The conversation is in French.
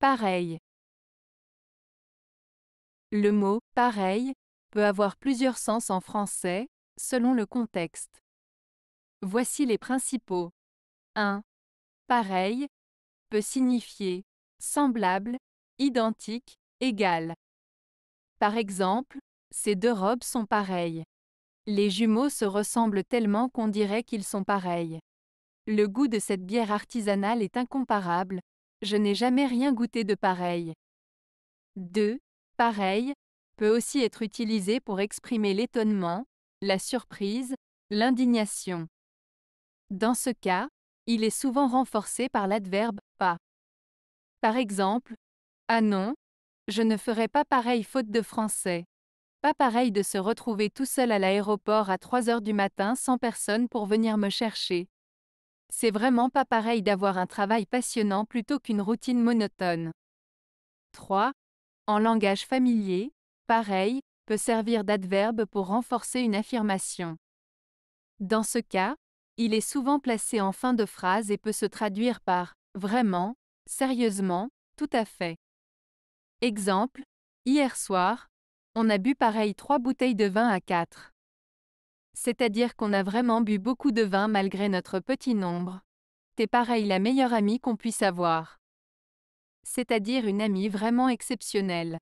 Pareil. Le mot pareil peut avoir plusieurs sens en français, selon le contexte. Voici les principaux. 1. Pareil peut signifier semblable, identique, égal. Par exemple, ces deux robes sont pareilles. Les jumeaux se ressemblent tellement qu'on dirait qu'ils sont pareils. Le goût de cette bière artisanale est incomparable, je n'ai jamais rien goûté de pareil. 2. Pareil peut aussi être utilisé pour exprimer l'étonnement, la surprise, l'indignation. Dans ce cas, il est souvent renforcé par l'adverbe pas. Par exemple, Ah non, je ne ferai pas pareille faute de français. Pas pareil de se retrouver tout seul à l'aéroport à 3 heures du matin sans personne pour venir me chercher. C'est vraiment pas pareil d'avoir un travail passionnant plutôt qu'une routine monotone. 3. En langage familier, pareil peut servir d'adverbe pour renforcer une affirmation. Dans ce cas, il est souvent placé en fin de phrase et peut se traduire par vraiment, sérieusement, tout à fait. Exemple, hier soir, on a bu pareil trois bouteilles de vin à quatre. C'est-à-dire qu'on a vraiment bu beaucoup de vin malgré notre petit nombre. T'es pareil la meilleure amie qu'on puisse avoir. C'est-à-dire une amie vraiment exceptionnelle.